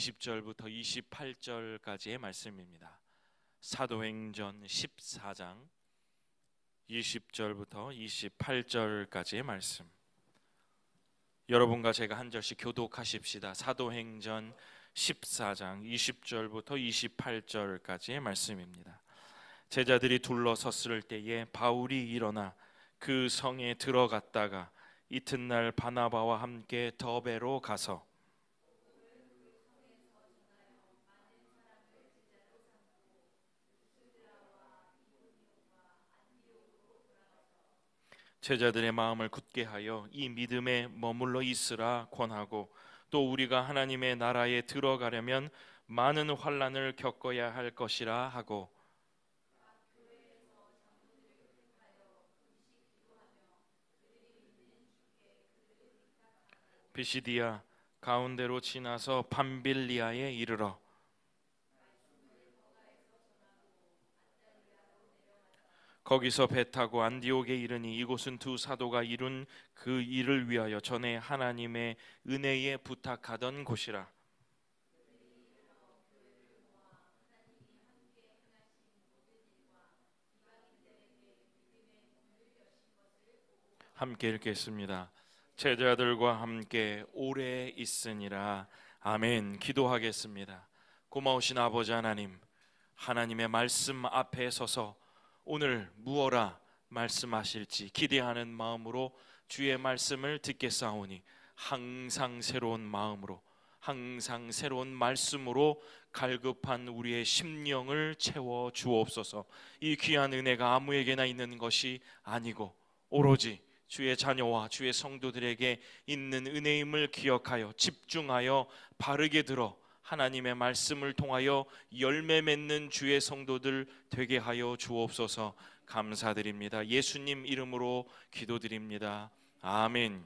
20절부터 28절까지의 말씀입니다. 사도행전 14장 20절부터 28절까지의 말씀. 여러분과 제가 한 절씩 교독하십시다. 사도행전 14장 20절부터 28절까지의 말씀입니다. 제자들이 둘러섰을 때에 바울이 일어나 그 성에 들어갔다가 이튿날 바나바와 함께 더베로 가서 제자들의 마음을 굳게 하여 이 믿음에 머물러 있으라 권하고 또 우리가 하나님의 나라에 들어가려면 많은 환란을 겪어야 할 것이라 하고 비시디아 가운데로 지나서 밤빌리아에 이르러 거기서 배 타고 안디옥에 이르니 이곳은 두 사도가 이룬 그 일을 위하여 전에 하나님의 은혜에 부탁하던 곳이라. 함께 읽겠습니다. 제자들과 함께 오래 있으니라. 아멘. 기도하겠습니다. 고마우신 아버지 하나님, 하나님의 말씀 앞에 서서 오늘 무어라 말씀하실지 기대하는 마음으로 주의 말씀을 듣겠사오니 항상 새로운 마음으로 항상 새로운 말씀으로 갈급한 우리의 심령을 채워 주옵소서. 이 귀한 은혜가 아무에게나 있는 것이 아니고 오로지 주의 자녀와 주의 성도들에게 있는 은혜임을 기억하여 집중하여 바르게 들어 하나님의 말씀을 통하여 열매 맺는 주의 성도들 되게 하여 주옵소서 감사드립니다. 예수님 이름으로 기도드립니다. 아멘.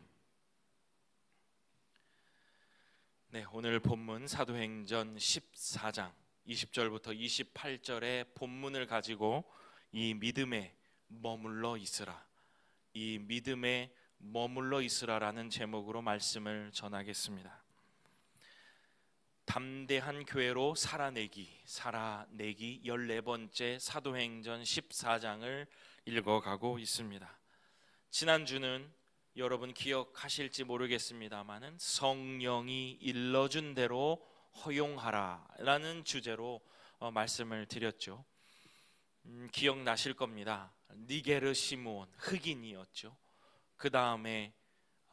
네, 오늘 본문 사도행전 14장 20절부터 28절의 본문을 가지고 이 믿음에 머물러 있으라. 이 믿음에 머물러 있으라라는 제목으로 말씀을 전하겠습니다. 담대한 교회로 살아내기 살아내기 14번째 사도행전 14장을 읽어가고 있습니다. 지난주는 여러분 기억하실지 모르겠습니다만 성령이 일러준 대로 허용하라라는 주제로 어, 말씀을 드렸죠. 음, 기억나실 겁니다. 니게르 시므온 흑인이었죠. 그 다음에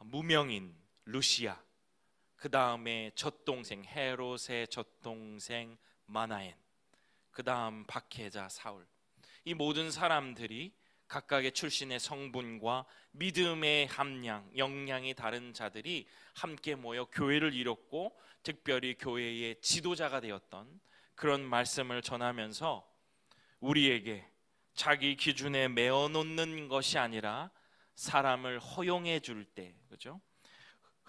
무명인 루시아 그 다음에 첫동생 헤롯의 첫동생 마나엔 그 다음 박해자 사울 이 모든 사람들이 각각의 출신의 성분과 믿음의 함량, 역량이 다른 자들이 함께 모여 교회를 이뤘고 특별히 교회의 지도자가 되었던 그런 말씀을 전하면서 우리에게 자기 기준에 매어 놓는 것이 아니라 사람을 허용해 줄 때, 그죠?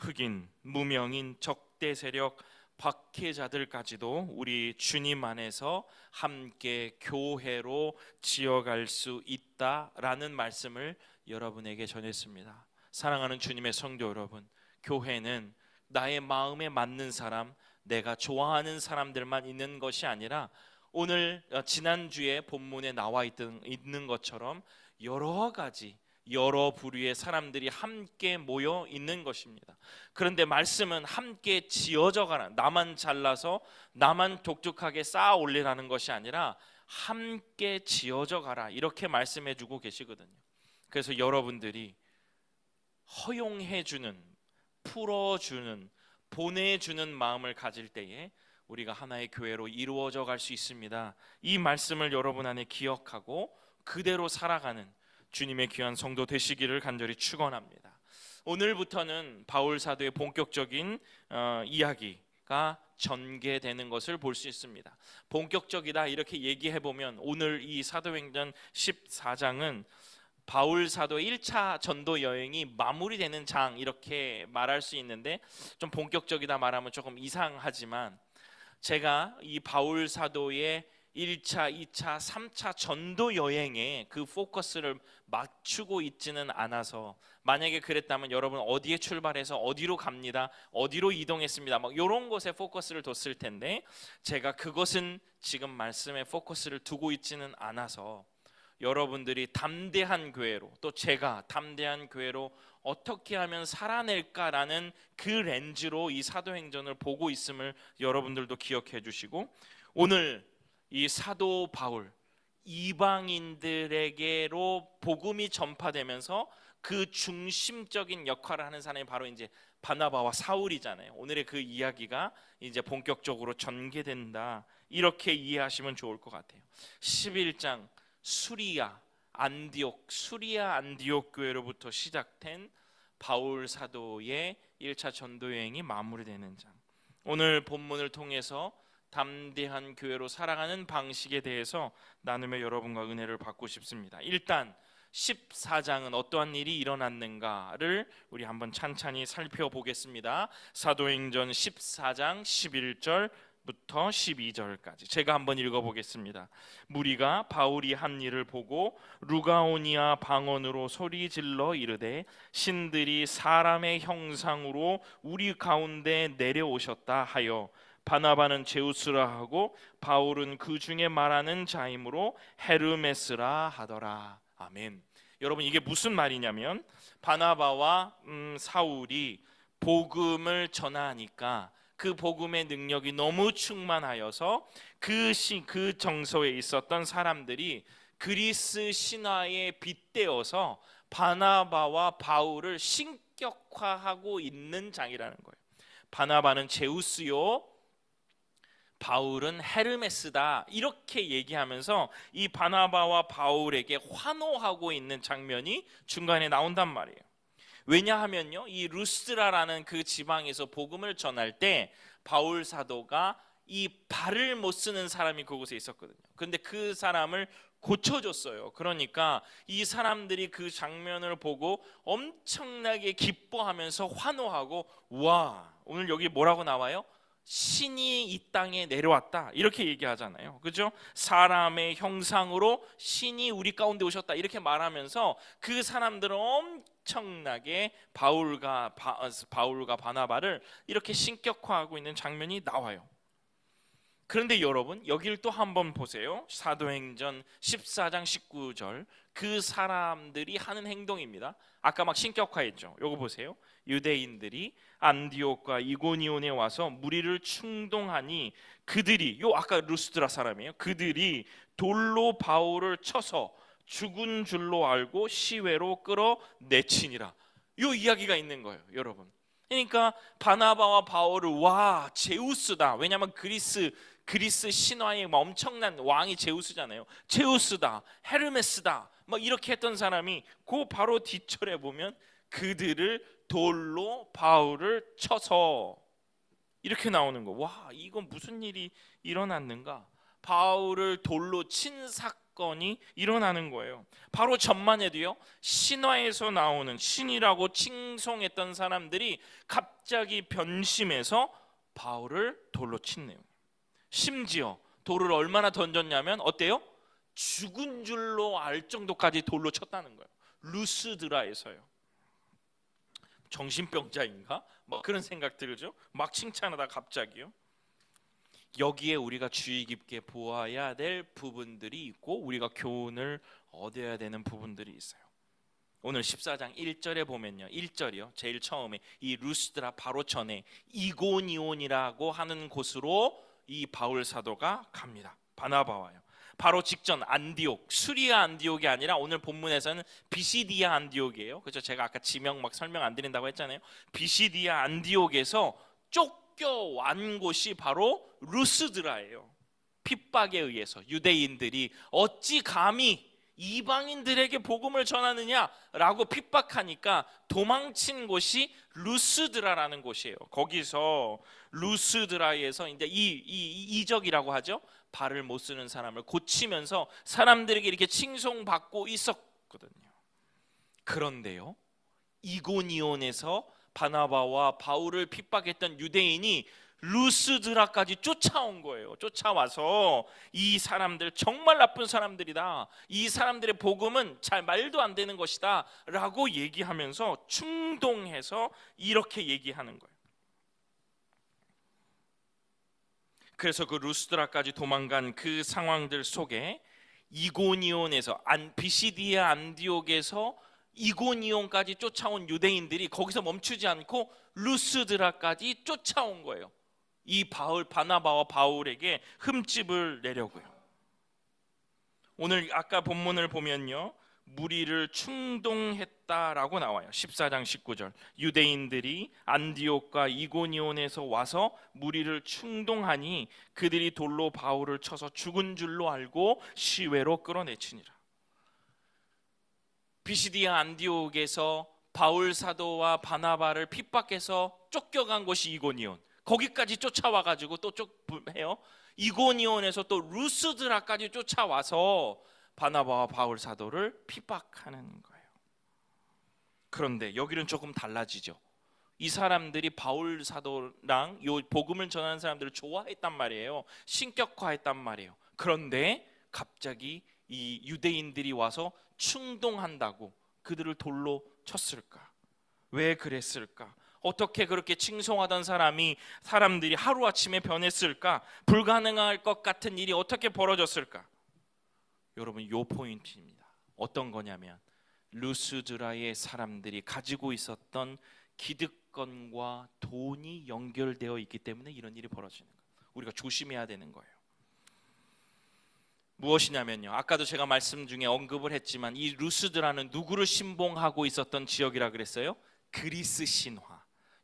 흑인, 무명인, 적대 세력, 박해자들까지도 우리 주님 안에서 함께 교회로 지어갈 수 있다라는 말씀을 여러분에게 전했습니다. 사랑하는 주님의 성도 여러분, 교회는 나의 마음에 맞는 사람, 내가 좋아하는 사람들만 있는 것이 아니라 오늘 어, 지난주에 본문에 나와 있던, 있는 것처럼 여러 가지 여러 부류의 사람들이 함께 모여 있는 것입니다. 그런데 말씀은 함께 지어져 가는 나만 잘라서 나만 독특하게 쌓아 올리라는 것이 아니라 함께 지어져 가라 이렇게 말씀해 주고 계시거든요. 그래서 여러분들이 허용해 주는 풀어 주는 보내 주는 마음을 가질 때에 우리가 하나의 교회로 이루어져 갈 수 있습니다. 이 말씀을 여러분 안에 기억하고 그대로 살아가는 주님의 귀한 성도 되시기를 간절히 축원합니다. 오늘부터는 바울 사도의 본격적인 어, 이야기가 전개되는 것을 볼 수 있습니다. 본격적이다 이렇게 얘기해 보면 오늘 이 사도행전 14장은 바울 사도 1차 전도 여행이 마무리되는 장 이렇게 말할 수 있는데 좀 본격적이다 말하면 조금 이상하지만 제가 이 바울 사도의 1차, 2차, 3차 전도 여행에 그 포커스를 맞추고 있지는 않아서 만약에 그랬다면 여러분 어디에 출발해서 어디로 갑니다. 어디로 이동했습니다. 막 요런 곳에 포커스를 뒀을 텐데 제가 그것은 지금 말씀에 포커스를 두고 있지는 않아서 여러분들이 담대한 교회로 또 제가 담대한 교회로 어떻게 하면 살아낼까라는 그 렌즈로 이 사도행전을 보고 있음을 여러분들도 기억해 주시고 오늘 이 사도 바울 이방인들에게로 복음이 전파되면서 그 중심적인 역할을 하는 사람이 바로 이제 바나바와 사울이잖아요. 오늘의 그 이야기가 이제 본격적으로 전개된다. 이렇게 이해하시면 좋을 것 같아요. 11장 수리아 안디옥 수리아 안디옥 교회로부터 시작된 바울 사도의 1차 전도 여행이 마무리되는 장. 오늘 본문을 통해서 담대한 교회로 살아가는 방식에 대해서 나눔의 여러분과 은혜를 받고 싶습니다. 일단 14장은 어떠한 일이 일어났는가를 우리 한번 찬찬히 살펴보겠습니다. 사도행전 14장 11절 부터 12절까지 제가 한번 읽어보겠습니다. 무리가 바울이 한 일을 보고 루가오니아 방언으로 소리 질러 이르되 신들이 사람의 형상으로 우리 가운데 내려오셨다 하여 바나바는 제우스라 하고 바울은 그 중에 말하는 자이므로 헤르메스라 하더라. 아멘. 여러분 이게 무슨 말이냐면 바나바와 음, 사울이 복음을 전하니까 그 복음의 능력이 너무 충만하여서 그시그 그 정서에 있었던 사람들이 그리스 신화에 빗대어서 바나바와 바울을 신격화하고 있는 장이라는 거예요. 바나바는 제우스요, 바울은 헤르메스다 이렇게 얘기하면서 이 바나바와 바울에게 환호하고 있는 장면이 중간에 나온단 말이에요. 왜냐하면요, 이 루스라라는 드그 지방에서 복음을 전할 때 바울 사도가 이 발을 못 쓰는 사람이 그곳에 있었거든요. 근데 그 사람을 고쳐줬어요. 그러니까 이 사람들이 그 장면을 보고 엄청나게 기뻐하면서 환호하고 와 오늘 여기 뭐라고 나와요? 신이 이 땅에 내려왔다 이렇게 얘기하잖아요. 그죠? 사람의 형상으로 신이 우리 가운데 오셨다 이렇게 말하면서 그 사람들은 엄청나게 바울과 바, 어, 바울과 바나바를 이렇게 신격화하고 있는 장면이 나와요. 그런데 여러분 여기를 또 한번 보세요. 사도행전 14장 19절 그 사람들이 하는 행동입니다. 아까 막 신격화했죠. 요거 보세요. 유대인들이 안디옥과 이고니온에 와서 무리를 충동하니 그들이 요 아까 루스드라 사람이에요. 그들이 돌로 바울을 쳐서 죽은 줄로 알고 시외로 끌어내치니라. 요 이야기가 있는 거예요, 여러분. 그러니까 바나바와 바울을 와 제우스다. 왜냐하면 그리스 그리스 신화의 엄청난 왕이 제우스잖아요. 제우스다, 헤르메스다. 막 이렇게 했던 사람이 그 바로 뒤절에 보면 그들을 돌로 바울을 쳐서 이렇게 나오는 거. 와, 이건 무슨 일이 일어났는가? 바울을 돌로 친 사건이 일어나는 거예요. 바로 전만 해도요. 신화에서 나오는 신이라고 칭송했던 사람들이 갑자기 변심해서 바울을 돌로 친네요. 심지어 돌을 얼마나 던졌냐면 어때요? 죽은 줄로 알 정도까지 돌로 쳤다는 거예요. 루스드라에서요. 정신병자인가? 뭐 그런 생각 들죠. 막 칭찬하다 갑자기요. 여기에 우리가 주의 깊게 보아야 될 부분들이 있고 우리가 교훈을 얻어야 되는 부분들이 있어요. 오늘 14장 1절에 보면요. 1절이요. 제일 처음에 이 루스드라 바로 전에 이고니온이라고 하는 곳으로 이 바울 사도가 갑니다. 바나바와요. 바로 직전 안디옥, 수리아 안디옥이 아니라 오늘 본문에서는 비시디아 안디옥이에요. 그죠 제가 아까 지명 막 설명 안 드린다고 했잖아요. 비시디아 안디옥에서 쫓겨완 곳이 바로 루스드라예요. 핍박에 의해서 유대인들이 어찌 감히 이방인들에게 복음을 전하느냐라고 핍박하니까 도망친 곳이 루스드라라는 곳이에요. 거기서 루스드라에서 이제 이, 이, 이 이적이라고 하죠. 발을 못 쓰는 사람을 고치면서 사람들에게 이렇게 칭송받고 있었거든요. 그런데요. 이고니온에서 바나바와 바울을 핍박했던 유대인이 루스드라까지 쫓아온 거예요. 쫓아와서 이 사람들 정말 나쁜 사람들이다. 이 사람들의 복음은 잘 말도 안 되는 것이다. 라고 얘기하면서 충동해서 이렇게 얘기하는 거예요. 그래서 그 루스드라까지 도망간 그 상황들 속에 이고니온에서 안 비시디아 안디옥에서 이고니온까지 쫓아온 유대인들이 거기서 멈추지 않고 루스드라까지 쫓아온 거예요. 이 바울 바나바와 바울에게 흠집을 내려고요. 오늘 아까 본문을 보면요. 무리를 충동했다라고 나와요. 14장 19절. 유대인들이 안디옥과 이고니온에서 와서 무리를 충동하니 그들이 돌로 바울을 쳐서 죽은 줄로 알고 시외로 끌어내치니라. 비시디아 안디옥에서 바울 사도와 바나바를 핍박해서 쫓겨간 곳이 이고니온. 거기까지 쫓아와 가지고 또 쫓해요. 이고니온에서 또 루스드라까지 쫓아와서 바나바와 바울 사도를 핍박하는 거예요. 그런데 여기는 조금 달라지죠. 이 사람들이 바울 사도랑 요 복음을 전하는 사람들을 좋아했단 말이에요. 신격화했단 말이에요. 그런데 갑자기 이 유대인들이 와서 충동한다고 그들을 돌로 쳤을까? 왜 그랬을까? 어떻게 그렇게 칭송하던 사람이 사람들이 하루아침에 변했을까? 불가능할 것 같은 일이 어떻게 벌어졌을까? 여러분 요 포인트입니다. 어떤 거냐면 루스드라의 사람들이 가지고 있었던 기득권과 돈이 연결되어 있기 때문에 이런 일이 벌어지는 거예요. 우리가 조심해야 되는 거예요. 무엇이냐면요. 아까도 제가 말씀 중에 언급을 했지만 이 루스드라는 누구를 신봉하고 있었던 지역이라 그랬어요? 그리스 신화.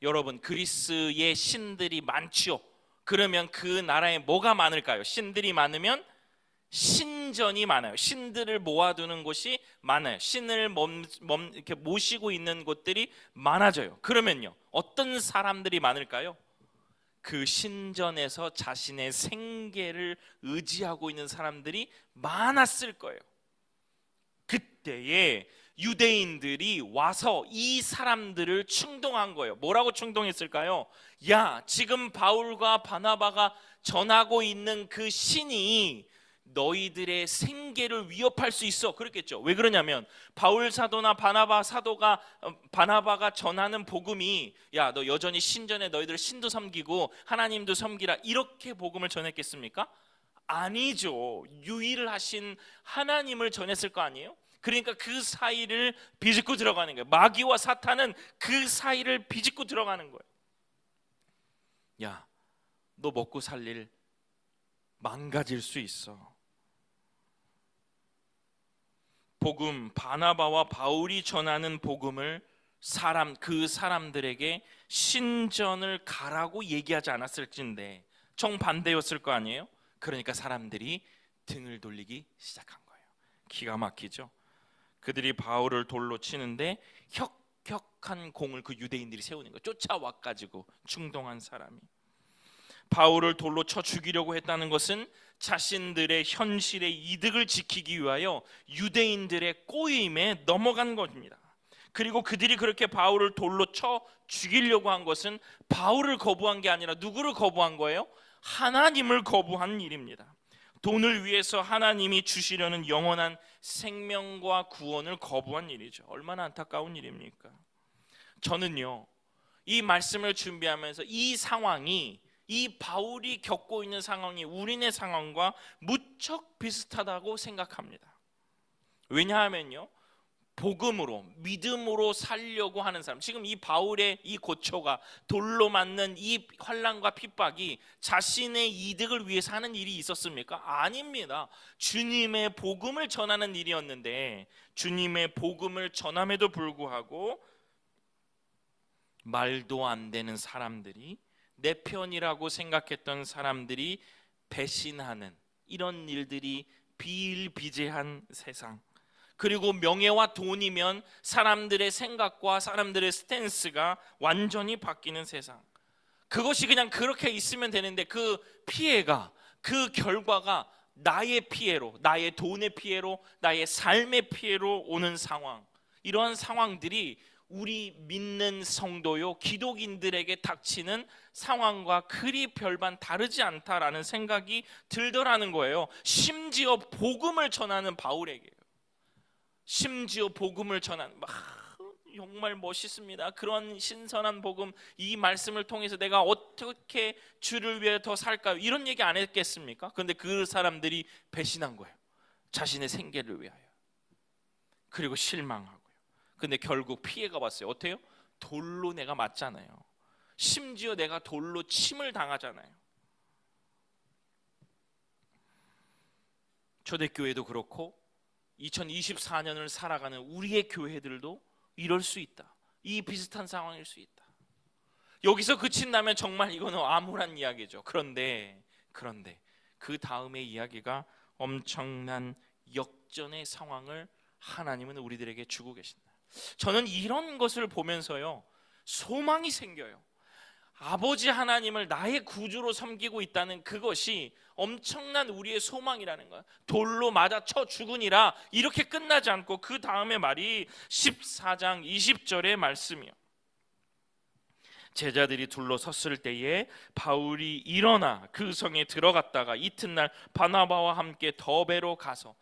여러분 그리스의 신들이 많지요. 그러면 그 나라에 뭐가 많을까요? 신들이 많으면 신 신전이 많아요. 신들을 모아두는 곳이 많아요. 신을 멈, 멈, 이렇게 모시고 있는 곳들이 많아져요. 그러면요. 어떤 사람들이 많을까요? 그 신전에서 자신의 생계를 의지하고 있는 사람들이 많았을 거예요. 그때에 유대인들이 와서 이 사람들을 충동한 거예요. 뭐라고 충동했을까요? 야, 지금 바울과 바나바가 전하고 있는 그 신이 너희들의 생계를 위협할 수 있어. 그렇겠죠. 왜 그러냐면 바울 사도나 바나바 사도가 어, 바나바가 전하는 복음이 야, 너 여전히 신전에 너희들 신도 섬기고 하나님도 섬기라. 이렇게 복음을 전했겠습니까? 아니죠. 유일하신 하나님을 전했을 거 아니에요? 그러니까 그 사이를 비집고 들어가는 거예요. 마귀와 사탄은 그 사이를 비집고 들어가는 거예요. 야, 너 먹고 살릴 망가질 수 있어. 복음 바나바와 바울이 전하는 복음을 사람 그 사람들에게 신전을 가라고 얘기하지 않았을진데 정반대였을 거 아니에요? 그러니까 사람들이 등을 돌리기 시작한 거예요. 기가 막히죠. 그들이 바울을 돌로 치는데 혁혁한 공을 그 유대인들이 세우는 거 쫓아와 가지고 충동한 사람이 바울을 돌로 쳐 죽이려고 했다는 것은 자신들의 현실의 이득을 지키기 위하여 유대인들의 꼬임에 넘어간 것입니다. 그리고 그들이 그렇게 바울을 돌로 쳐 죽이려고 한 것은 바울을 거부한 게 아니라 누구를 거부한 거예요? 하나님을 거부한 일입니다. 돈을 위해서 하나님이 주시려는 영원한 생명과 구원을 거부한 일이죠. 얼마나 안타까운 일입니까? 저는요, 이 말씀을 준비하면서 이 상황이 이 바울이 겪고 있는 상황이 우리네 상황과 무척 비슷하다고 생각합니다. 왜냐하면요. 복음으로 믿음으로 살려고 하는 사람. 지금 이 바울의 이 고초가 돌로 맞는 이 환란과 핍박이 자신의 이득을 위해서 하는 일이 있었습니까? 아닙니다. 주님의 복음을 전하는 일이었는데 주님의 복음을 전함에도 불구하고 말도 안 되는 사람들이 내 편이라고 생각했던 사람들이 배신하는 이런 일들이 비일비재한 세상. 그리고 명예와 돈이면 사람들의 생각과 사람들의 스탠스가 완전히 바뀌는 세상. 그것이 그냥 그렇게 있으면 되는데 그 피해가 그 결과가 나의 피해로, 나의 돈의 피해로, 나의 삶의 피해로 오는 상황. 이러한 상황들이 우리 믿는 성도요 기독인들에게 닥치는 상황과 그리 별반 다르지 않다라는 생각이 들더라는 거예요. 심지어 복음을 전하는 바울에게요. 심지어 복음을 전한 막 정말 멋있습니다. 그런 신선한 복음 이 말씀을 통해서 내가 어떻게 주를 위해 더 살까요? 이런 얘기 안 했겠습니까? 그런데 그 사람들이 배신한 거예요. 자신의 생계를 위하여. 그리고 실망하고 근데 결국 피해가 왔어요. 어때요? 돌로 내가 맞잖아요. 심지어 내가 돌로 침을 당하잖아요. 초대교회도 그렇고 2024년을 살아가는 우리의 교회들도 이럴 수 있다. 이 비슷한 상황일 수 있다. 여기서 그친다면 정말 이거는 암울한 이야기죠. 그런데 그런데 그 다음의 이야기가 엄청난 역전의 상황을 하나님은 우리들에게 주고 계신다. 저는 이런 것을 보면서요 소망이 생겨요. 아버지 하나님을 나의 구주로 섬기고 있다는 그것이 엄청난 우리의 소망이라는 거야. 돌로 맞아 쳐 죽으니라 이렇게 끝나지 않고 그 다음에 말이 14장 20절의 말씀이요. 제자들이 둘러섰을 때에 바울이 일어나 그 성에 들어갔다가 이튿날 바나바와 함께 더베로 가서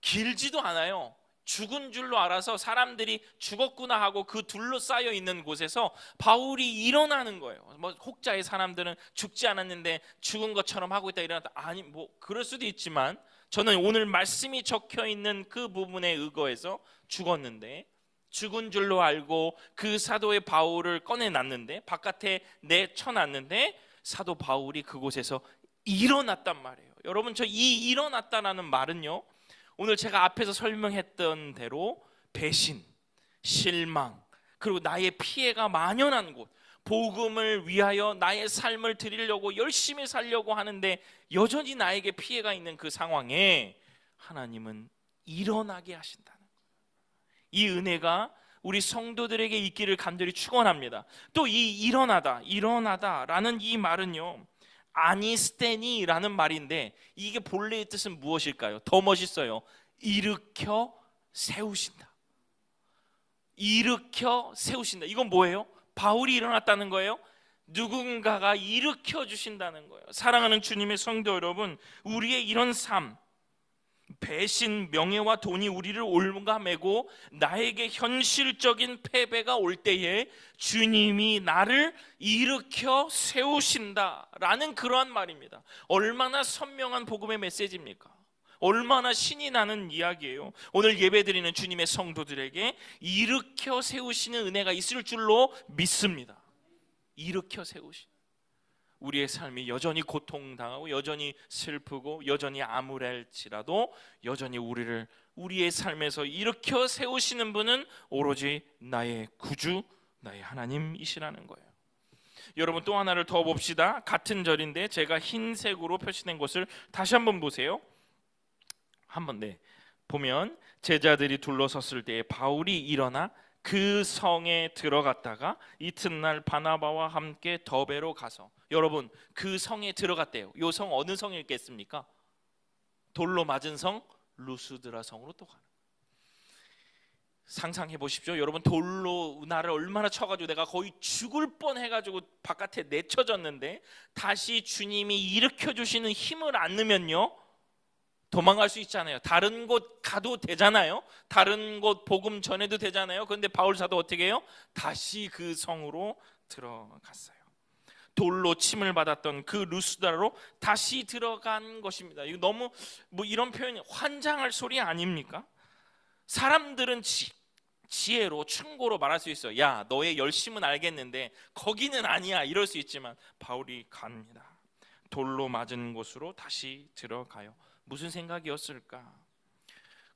길지도 않아요. 죽은 줄로 알아서 사람들이 죽었구나 하고 그둘로쌓여 있는 곳에서 바울이 일어나는 거예요. 뭐 혹자의 사람들은 죽지 않았는데 죽은 것처럼 하고 있다 일어났다. 아니 뭐 그럴 수도 있지만 저는 오늘 말씀이 적혀 있는 그 부분에 의거해서 죽었는데 죽은 줄로 알고 그 사도의 바울을 꺼내 놨는데 바깥에 내쳐 놨는데 사도 바울이 그곳에서 일어났단 말이에요. 여러분 저 이 일어났다라는 말은요. 오늘 제가 앞에서 설명했던 대로 배신, 실망, 그리고 나의 피해가 만연한 곳, 복음을 위하여 나의 삶을 드리려고 열심히 살려고 하는데 여전히 나에게 피해가 있는 그 상황에 하나님은 일어나게 하신다는 이 은혜가 우리 성도들에게 있기를 간절히 축원합니다. 또 이 일어나다, 일어나다라는 이 말은요. 아니스테니라는 말인데 이게 본래의 뜻은 무엇일까요? 더 멋있어요. 일으켜 세우신다. 일으켜 세우신다. 이건 뭐예요? 바울이 일어났다는 거예요? 누군가가 일으켜 주신다는 거예요. 사랑하는 주님의 성도 여러분, 우리의 이런 삶, 배신, 명예와 돈이 우리를 올가매고 나에게 현실적인 패배가 올 때에 주님이 나를 일으켜 세우신다라는 그러한 말입니다. 얼마나 선명한 복음의 메시지입니까? 얼마나 신이 나는 이야기예요. 오늘 예배드리는 주님의 성도들에게 일으켜 세우시는 은혜가 있을 줄로 믿습니다. 일으켜 세우시. 우리의 삶이 여전히 고통당하고 여전히 슬프고 여전히 암울할지라도 여전히 우리를 우리의 삶에서 일으켜 세우시는 분은 오로지 나의 구주, 나의 하나님이시라는 거예요. 여러분 또 하나를 더 봅시다. 같은 절인데 제가 흰색으로 표시된 것을 다시 한번 보세요. 한번 네. 보면 제자들이 둘러섰을 때에 바울이 일어나 그 성에 들어갔다가 이튿날 바나바와 함께 더베로 가서 여러분 그 성에 들어갔대요. 요 성 어느 성이겠습니까? 돌로 맞은 성 루스드라 성으로 또 가는. 상상해 보십시오. 여러분 돌로 나를 얼마나 쳐가지고 내가 거의 죽을 뻔해가지고 바깥에 내쳐졌는데 다시 주님이 일으켜 주시는 힘을 안으면요 도망갈 수 있잖아요. 다른 곳 가도 되잖아요. 다른 곳 복음 전해도 되잖아요. 그런데 바울 사도 어떻게 해요? 다시 그 성으로 들어갔어요. 돌로 침을 받았던 그 루스다로 다시 들어간 것입니다. 이거 너무 뭐 이런 표현이 환장할 소리 아닙니까? 사람들은 지, 지혜로 충고로 말할 수 있어. 요 야, 너의 열심은 알겠는데 거기는 아니야. 이럴 수 있지만 바울이 갑니다. 돌로 맞은 곳으로 다시 들어가요. 무슨 생각이었을까?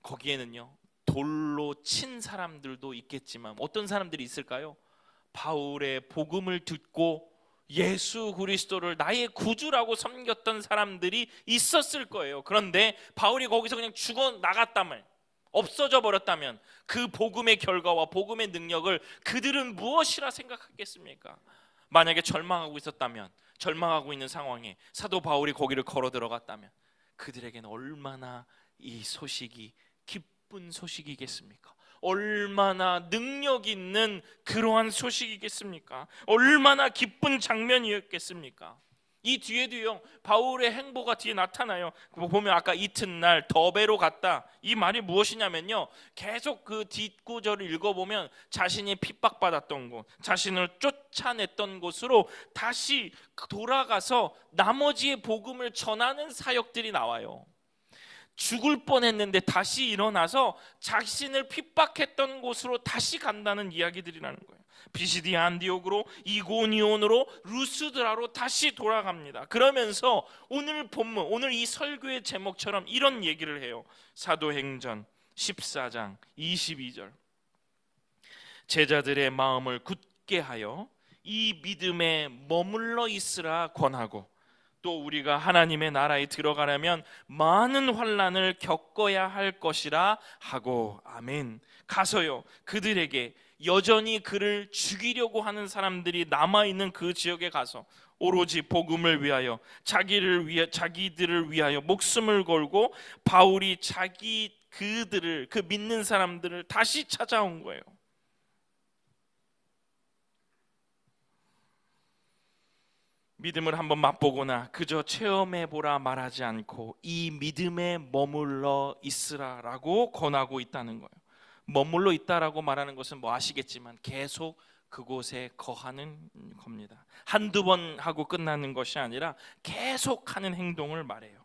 거기에는요. 돌로 친 사람들도 있겠지만 어떤 사람들이 있을까요? 바울의 복음을 듣고 예수 그리스도를 나의 구주라고 섬겼던 사람들이 있었을 거예요. 그런데 바울이 거기서 그냥 죽어 나갔다면 없어져 버렸다면 그 복음의 결과와 복음의 능력을 그들은 무엇이라 생각하겠습니까? 만약에 절망하고 있었다면 절망하고 있는 상황에 사도 바울이 거기를 걸어 들어갔다면 그들에게는 얼마나 이 소식이 기쁜 소식이겠습니까? 얼마나 능력 있는 그러한 소식이겠습니까? 얼마나 기쁜 장면이었겠습니까? 이 뒤에도요 바울의 행보가 뒤에 나타나요. 뭐 보면 아까 이튿날 더베로 갔다 이 말이 무엇이냐면요 계속 그 뒷구절을 읽어보면 자신이 핍박받았던 곳, 자신을 쫓아냈던 곳으로 다시 돌아가서 나머지의 복음을 전하는 사역들이 나와요. 죽을 뻔했는데 다시 일어나서 자신을 핍박했던 곳으로 다시 간다는 이야기들이라는 거예요. 비시디 안디옥으로 이고니온으로 루스드라로 다시 돌아갑니다. 그러면서 오늘 본문 오늘 이 설교의 제목처럼 이런 얘기를 해요. 사도행전 14장 22절. 제자들의 마음을 굳게 하여 이 믿음에 머물러 있으라 권하고 또 우리가 하나님의 나라에 들어가려면 많은 환란을 겪어야 할 것이라 하고 아멘. 가서요 그들에게 여전히 그를 죽이려고 하는 사람들이 남아 있는 그 지역에 가서 오로지 복음을 위하여 자기를 위해 자기들을 위하여 목숨을 걸고 바울이 자기 그들을 그 믿는 사람들을 다시 찾아온 거예요. 믿음을 한번 맛보거나 그저 체험해 보라 말하지 않고 이 믿음에 머물러 있으라라고 권하고 있다는 거예요. 머물러 있다라고 말하는 것은 뭐 아시겠지만 계속 그곳에 거하는 겁니다. 한두 번 하고 끝나는 것이 아니라 계속 하는 행동을 말해요.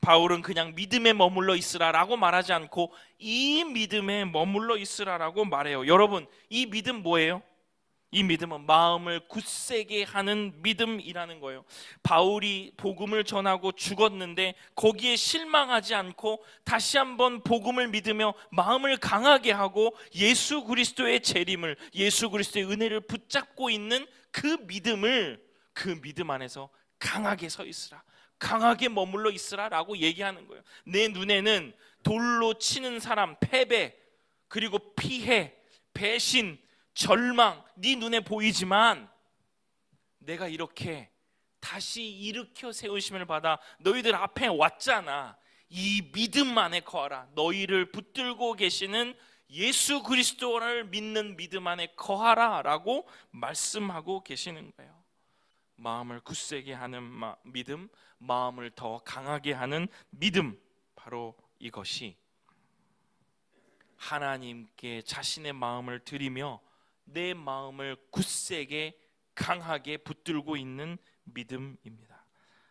바울은 그냥 믿음에 머물러 있으라라고 말하지 않고 이 믿음에 머물러 있으라라고 말해요. 여러분, 이 믿음 뭐예요? 이 믿음은 마음을 굳세게 하는 믿음이라는 거예요. 바울이 복음을 전하고 죽었는데 거기에 실망하지 않고 다시 한번 복음을 믿으며 마음을 강하게 하고 예수 그리스도의 재림을 예수 그리스도의 은혜를 붙잡고 있는 그 믿음을 그 믿음 안에서 강하게 서 있으라. 강하게 머물러 있으라라고 얘기하는 거예요. 내 눈에는 돌로 치는 사람, 패배, 그리고 피해, 배신 절망 네 눈에 보이지만 내가 이렇게 다시 일으켜 세우심을 받아 너희들 앞에 왔잖아. 이 믿음 만에 거하라. 너희를 붙들고 계시는 예수 그리스도를 믿는 믿음 만에 거하라라고 말씀하고 계시는 거예요. 마음을 굳세게 하는 마, 믿음, 마음을 더 강하게 하는 믿음 바로 이것이 하나님께 자신의 마음을 드리며 내 마음을 굳세게 강하게 붙들고 있는 믿음입니다.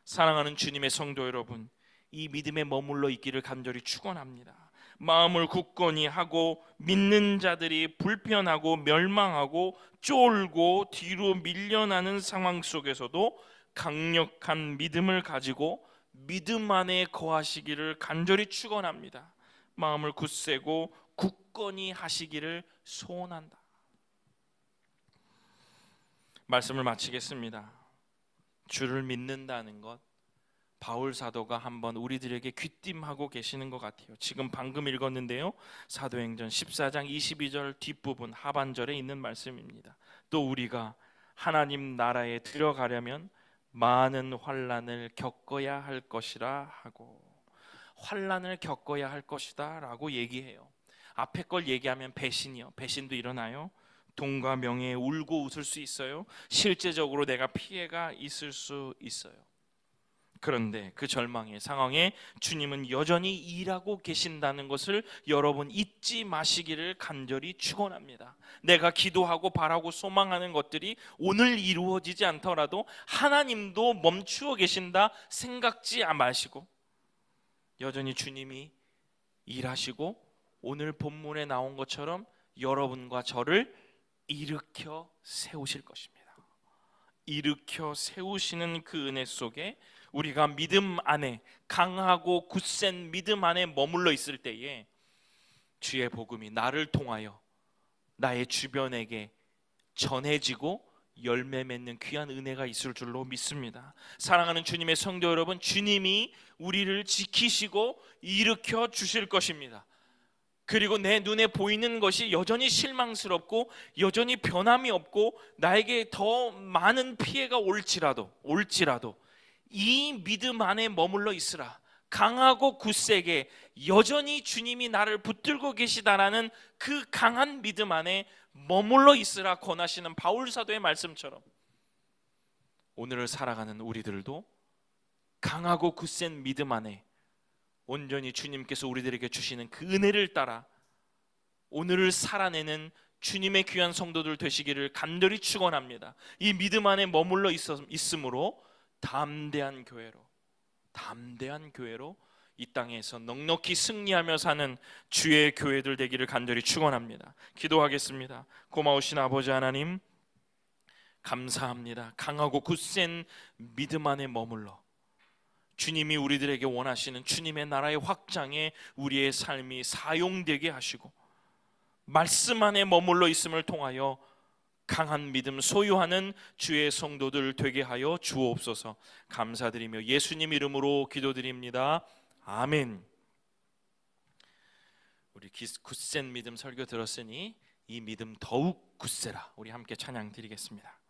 사랑하는 주님의 성도 여러분, 이 믿음에 머물러 있기를 간절히 축원합니다. 마음을 굳건히 하고 믿는 자들이 불편하고 멸망하고 쫄고 뒤로 밀려나는 상황 속에서도 강력한 믿음을 가지고 믿음 안에 거하시기를 간절히 축원합니다. 마음을 굳세고 굳건히 하시기를 소원한다. 말씀을 마치겠습니다. 주를 믿는다는 것 바울 사도가 한번 우리들에게 귀띔하고 계시는 것 같아요. 지금 방금 읽었는데요. 사도행전 14장 22절 뒷부분 하반절에 있는 말씀입니다. 또 우리가 하나님 나라에 들어가려면 많은 환란을 겪어야 할 것이라 하고 환란을 겪어야 할 것이다라고 얘기해요. 앞에 걸 얘기하면 배신이요. 배신도 일어나요. 동과 명예에 울고 웃을 수 있어요. 실제적으로 내가 피해가 있을 수 있어요. 그런데 그 절망의 상황에 주님은 여전히 일하고 계신다는 것을 여러분 잊지 마시기를 간절히 축원합니다. 내가 기도하고 바라고 소망하는 것들이 오늘 이루어지지 않더라도 하나님도 멈추어 계신다 생각지 마시고 여전히 주님이 일하시고 오늘 본문에 나온 것처럼 여러분과 저를 일으켜 세우실 것입니다. 일으켜 세우시는 그 은혜 속에 우리가 믿음 안에 강하고 굳센 믿음 안에 머물러 있을 때에 주의 복음이 나를 통하여 나의 주변에게 전해지고 열매 맺는 귀한 은혜가 있을 줄로 믿습니다. 사랑하는 주님의 성도 여러분, 주님이 우리를 지키시고 일으켜 주실 것입니다. 그리고 내 눈에 보이는 것이 여전히 실망스럽고 여전히 변함이 없고 나에게 더 많은 피해가 올지라도 올지라도 이 믿음 안에 머물러 있으라. 강하고 굳세게 여전히 주님이 나를 붙들고 계시다라는 그 강한 믿음 안에 머물러 있으라 권하시는 바울 사도의 말씀처럼 오늘을 살아가는 우리들도 강하고 굳센 믿음 안에 온전히 주님께서 우리들에게 주시는 그 은혜를 따라 오늘을 살아내는 주님의 귀한 성도들 되시기를 간절히 축원합니다. 이 믿음 안에 머물러 있으므로 담대한 교회로 담대한 교회로 이 땅에서 넉넉히 승리하며 사는 주의 교회들 되기를 간절히 축원합니다. 기도하겠습니다. 고마우신 아버지 하나님 감사합니다. 강하고 굳센 믿음 안에 머물러 주님이 우리들에게 원하시는 주님의 나라의 확장에 우리의 삶이 사용되게 하시고 말씀 안에 머물러 있음을 통하여 강한 믿음 소유하는 주의 성도들 되게 하여 주옵소서 감사드리며 예수님 이름으로 기도드립니다. 아멘. 우리 굳센 믿음 설교 들었으니 이 믿음 더욱 굳세라. 우리 함께 찬양 드리겠습니다.